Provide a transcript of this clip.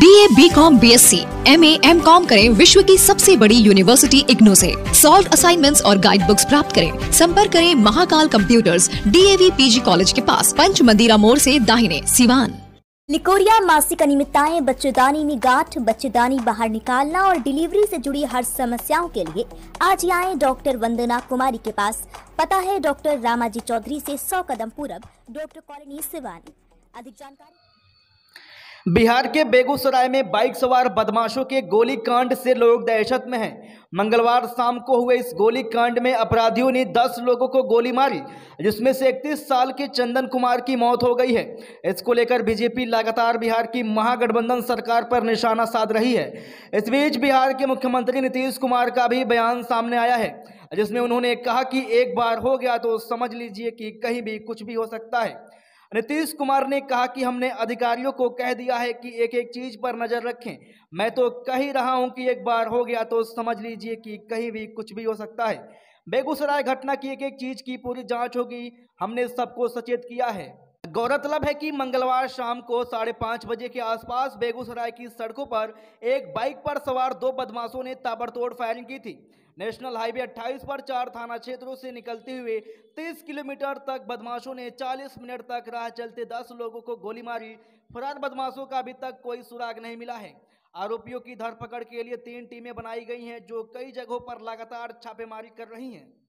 B A B com B S C M A M com करें विश्व की सबसे बड़ी यूनिवर्सिटी इग्नो से सॉल्व असाइनमेंट्स और गाइड बुक्स प्राप्त करें संपर्क करें Mahakal computers P G college के पास पंच मंदिरा मोड़ से दाहिने सिवान निकोरिया मासिक अनियमितताएं बच्चेदानी में गांठ बच्चेदानी बाहर निकालना और डिलीवरी से जुड़ी हर समस्याओं के लिए आज आए डॉक्टर वंदना कुमारी के पास पता है डॉक्टर रामाजी चौधरी से सौ कदम पूरब डॉक्टर कॉलोनी सिवान अधिक जानकारी बिहार के बेगूसराय में बाइक सवार बदमाशों के गोलीकांड से लोग दहशत में हैं मंगलवार शाम को हुए इस गोलीकांड में अपराधियों ने 10 लोगों को गोली मारी जिसमें से 31 साल के चंदन कुमार की मौत हो गई है इसको लेकर बीजेपी लगातार बिहार की महागठबंधन सरकार पर निशाना साध रही है इस बीच बिहार के मुख्यमंत्री नीतीश कुमार का भी बयान सामने आया है जिसमें उन्होंने कहा कि एक बार हो गया तो समझ लीजिए कि कहीं भी कुछ भी हो सकता है नीतीश कुमार ने कहा कि हमने अधिकारियों को कह दिया है कि एक एक चीज पर नजर रखें मैं तो कह ही रहा हूं कि एक बार हो गया तो समझ लीजिए कि कहीं भी कुछ भी हो सकता है बेगूसराय घटना की एक एक चीज की पूरी जांच होगी हमने सबको सचेत किया है गौरतलब है कि मंगलवार शाम को साढ़े पांच बजे के आसपास बेगूसराय की सड़कों पर एक बाइक पर सवार दो बदमाशों ने ताबड़तोड़ फायरिंग की थी नेशनल हाईवे 28 पर चार थाना क्षेत्रों से निकलते हुए 30 किलोमीटर तक बदमाशों ने 40 मिनट तक राह चलते 10 लोगों को गोली मारी फरार बदमाशों का अभी तक कोई सुराग नहीं मिला है आरोपियों की धरपकड़ के लिए तीन टीमें बनाई गई हैं जो कई जगहों पर लगातार छापेमारी कर रही हैं